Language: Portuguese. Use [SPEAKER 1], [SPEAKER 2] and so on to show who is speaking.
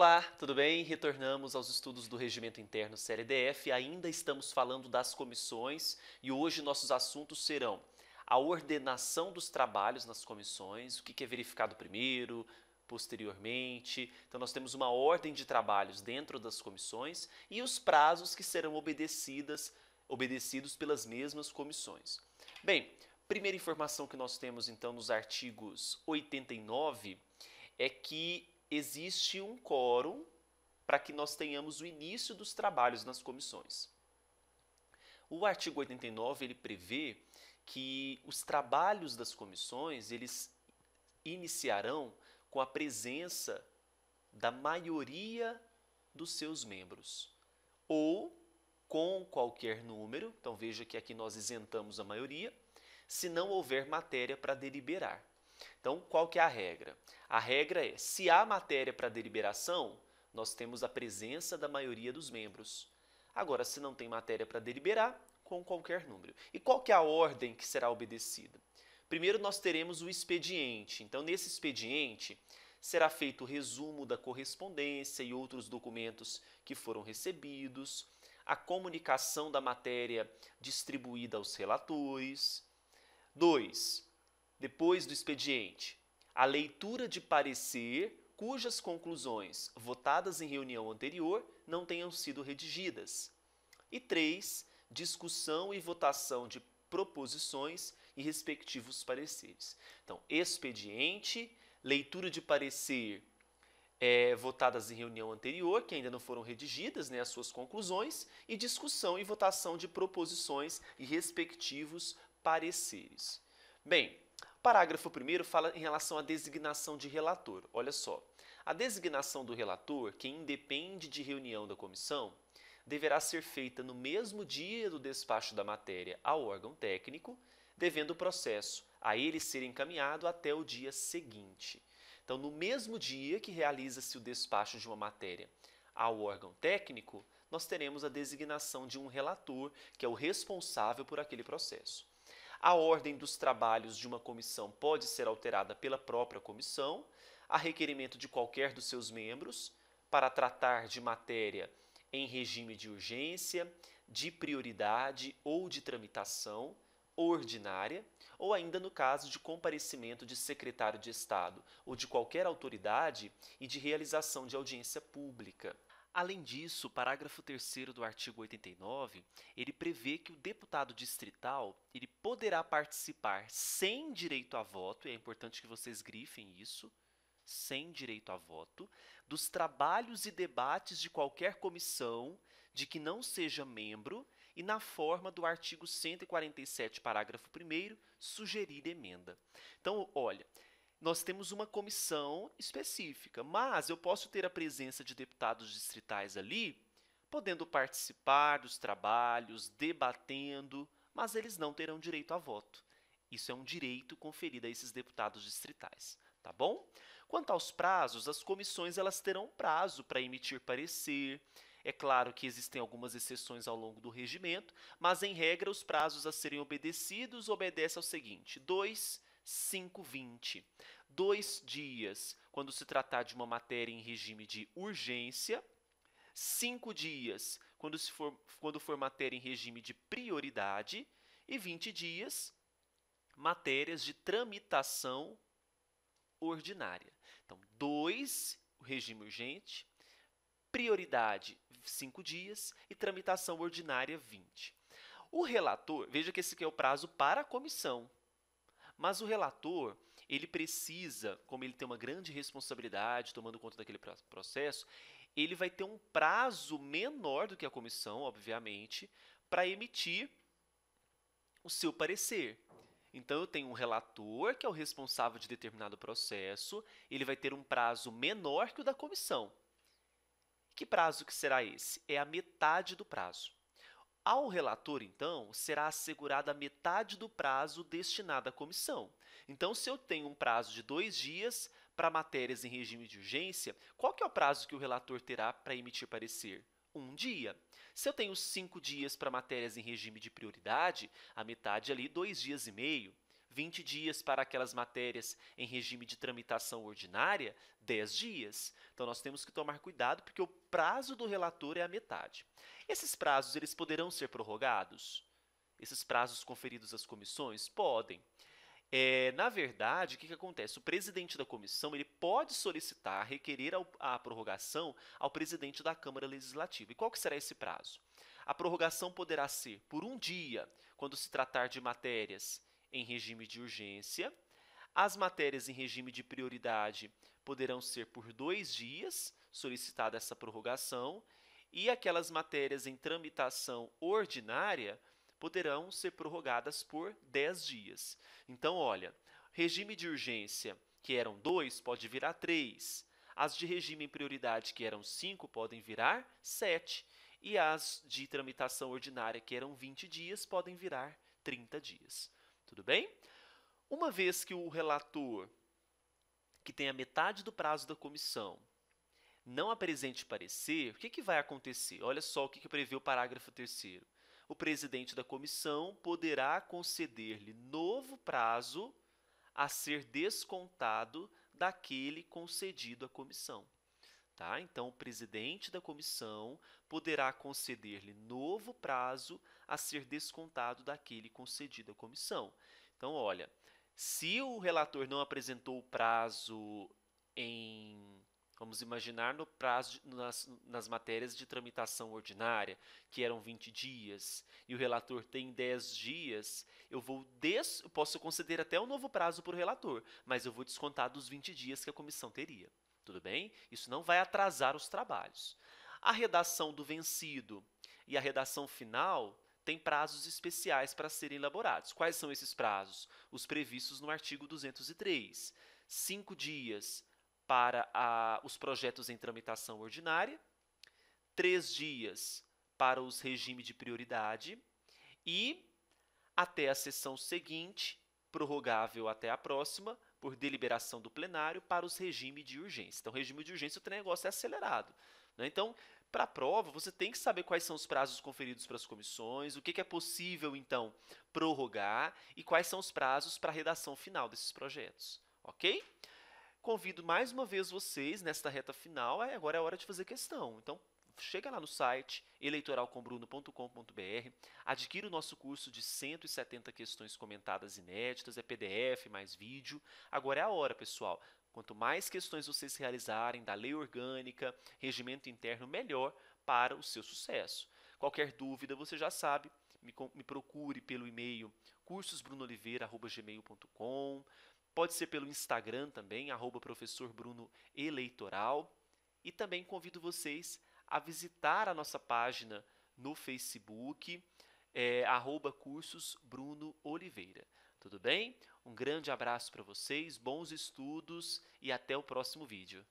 [SPEAKER 1] Olá, tudo bem? Retornamos aos estudos do Regimento Interno CLDF. Ainda estamos falando das comissões e hoje nossos assuntos serão a ordenação dos trabalhos nas comissões, o que é verificado primeiro, posteriormente. Então, nós temos uma ordem de trabalhos dentro das comissões e os prazos que serão obedecidas, obedecidos pelas mesmas comissões. Bem, primeira informação que nós temos então nos artigos 89 é que existe um quórum para que nós tenhamos o início dos trabalhos nas comissões. O artigo 89 ele prevê que os trabalhos das comissões eles iniciarão com a presença da maioria dos seus membros ou com qualquer número, então veja que aqui nós isentamos a maioria, se não houver matéria para deliberar. Então, qual que é a regra? A regra é, se há matéria para deliberação, nós temos a presença da maioria dos membros. Agora, se não tem matéria para deliberar, com qualquer número. E qual que é a ordem que será obedecida? Primeiro, nós teremos o expediente. Então, nesse expediente, será feito o resumo da correspondência e outros documentos que foram recebidos, a comunicação da matéria distribuída aos relatores. dois depois do expediente, a leitura de parecer cujas conclusões votadas em reunião anterior não tenham sido redigidas. E 3. Discussão e votação de proposições e respectivos pareceres. Então, expediente, leitura de parecer é, votadas em reunião anterior, que ainda não foram redigidas, né, as suas conclusões, e discussão e votação de proposições e respectivos pareceres. Bem, Parágrafo 1 fala em relação à designação de relator. Olha só. A designação do relator, que independe de reunião da comissão, deverá ser feita no mesmo dia do despacho da matéria ao órgão técnico, devendo o processo a ele ser encaminhado até o dia seguinte. Então, no mesmo dia que realiza-se o despacho de uma matéria ao órgão técnico, nós teremos a designação de um relator, que é o responsável por aquele processo. A ordem dos trabalhos de uma comissão pode ser alterada pela própria comissão, a requerimento de qualquer dos seus membros, para tratar de matéria em regime de urgência, de prioridade ou de tramitação ordinária, ou ainda no caso de comparecimento de secretário de Estado ou de qualquer autoridade e de realização de audiência pública. Além disso, o parágrafo 3 do artigo 89, ele prevê que o deputado distrital, ele poderá participar sem direito a voto, e é importante que vocês grifem isso, sem direito a voto, dos trabalhos e debates de qualquer comissão de que não seja membro e na forma do artigo 147, parágrafo 1 sugerir emenda. Então, olha, nós temos uma comissão específica, mas eu posso ter a presença de deputados distritais ali, podendo participar dos trabalhos, debatendo, mas eles não terão direito a voto. Isso é um direito conferido a esses deputados distritais, tá bom? Quanto aos prazos, as comissões elas terão prazo para emitir parecer. É claro que existem algumas exceções ao longo do regimento, mas em regra os prazos a serem obedecidos obedecem ao seguinte: dois 5:20. Dois dias quando se tratar de uma matéria em regime de urgência, cinco dias quando, se for, quando for matéria em regime de prioridade e 20 dias matérias de tramitação ordinária. Então, dois regime urgente, prioridade cinco dias e tramitação ordinária 20. O relator, veja que esse aqui é o prazo para a comissão. Mas o relator, ele precisa, como ele tem uma grande responsabilidade tomando conta daquele processo, ele vai ter um prazo menor do que a comissão, obviamente, para emitir o seu parecer. Então, eu tenho um relator, que é o responsável de determinado processo, ele vai ter um prazo menor que o da comissão. Que prazo que será esse? É a metade do prazo. Ao relator, então, será assegurada metade do prazo destinado à comissão. Então, se eu tenho um prazo de dois dias para matérias em regime de urgência, qual que é o prazo que o relator terá para emitir parecer? Um dia. Se eu tenho cinco dias para matérias em regime de prioridade, a metade ali, dois dias e meio. 20 dias para aquelas matérias em regime de tramitação ordinária, 10 dias. Então nós temos que tomar cuidado porque o prazo do relator é a metade. Esses prazos eles poderão ser prorrogados? Esses prazos conferidos às comissões podem. É, na verdade, o que, que acontece? O presidente da comissão ele pode solicitar, requerer a, a prorrogação ao presidente da Câmara Legislativa. E qual que será esse prazo? A prorrogação poderá ser por um dia, quando se tratar de matérias em regime de urgência. As matérias em regime de prioridade poderão ser por dois dias, solicitada essa prorrogação, e aquelas matérias em tramitação ordinária poderão ser prorrogadas por 10 dias. Então, olha, regime de urgência, que eram dois, pode virar três. As de regime em prioridade, que eram cinco, podem virar sete. E as de tramitação ordinária, que eram 20 dias, podem virar 30 dias. Tudo bem? Uma vez que o relator, que tem a metade do prazo da comissão, não apresente parecer, o que, que vai acontecer? Olha só o que, que prevê o parágrafo 3. O presidente da comissão poderá conceder-lhe novo prazo a ser descontado daquele concedido à comissão. Tá? Então, o presidente da comissão poderá conceder-lhe novo prazo a ser descontado daquele concedido à comissão. Então, olha, se o relator não apresentou o prazo em Vamos imaginar no prazo de, nas, nas, matérias de tramitação ordinária, que eram 20 dias, e o relator tem 10 dias, eu vou des, posso conceder até um novo prazo para o relator, mas eu vou descontar dos 20 dias que a comissão teria. Tudo bem? Isso não vai atrasar os trabalhos. A redação do vencido e a redação final têm prazos especiais para serem elaborados. Quais são esses prazos? Os previstos no artigo 203. Cinco dias para a, os projetos em tramitação ordinária, três dias para os regimes de prioridade e até a sessão seguinte, prorrogável até a próxima, por deliberação do plenário para os regimes de urgência. Então, regime de urgência, o negócio é acelerado. Né? Então, para a prova, você tem que saber quais são os prazos conferidos para as comissões, o que, que é possível, então, prorrogar e quais são os prazos para a redação final desses projetos. Ok? Convido mais uma vez vocês, nesta reta final, é, agora é hora de fazer questão. Então, chega lá no site eleitoralcombruno.com.br, adquira o nosso curso de 170 questões comentadas inéditas, é PDF mais vídeo. Agora é a hora, pessoal. Quanto mais questões vocês realizarem da lei orgânica, regimento interno, melhor para o seu sucesso. Qualquer dúvida, você já sabe, me, me procure pelo e-mail cursosbrunoliveira.gmail.com, pode ser pelo Instagram também, arroba professor Bruno Eleitoral. E também convido vocês a visitar a nossa página no Facebook, é, arroba cursos Bruno Oliveira. Tudo bem? Um grande abraço para vocês, bons estudos e até o próximo vídeo.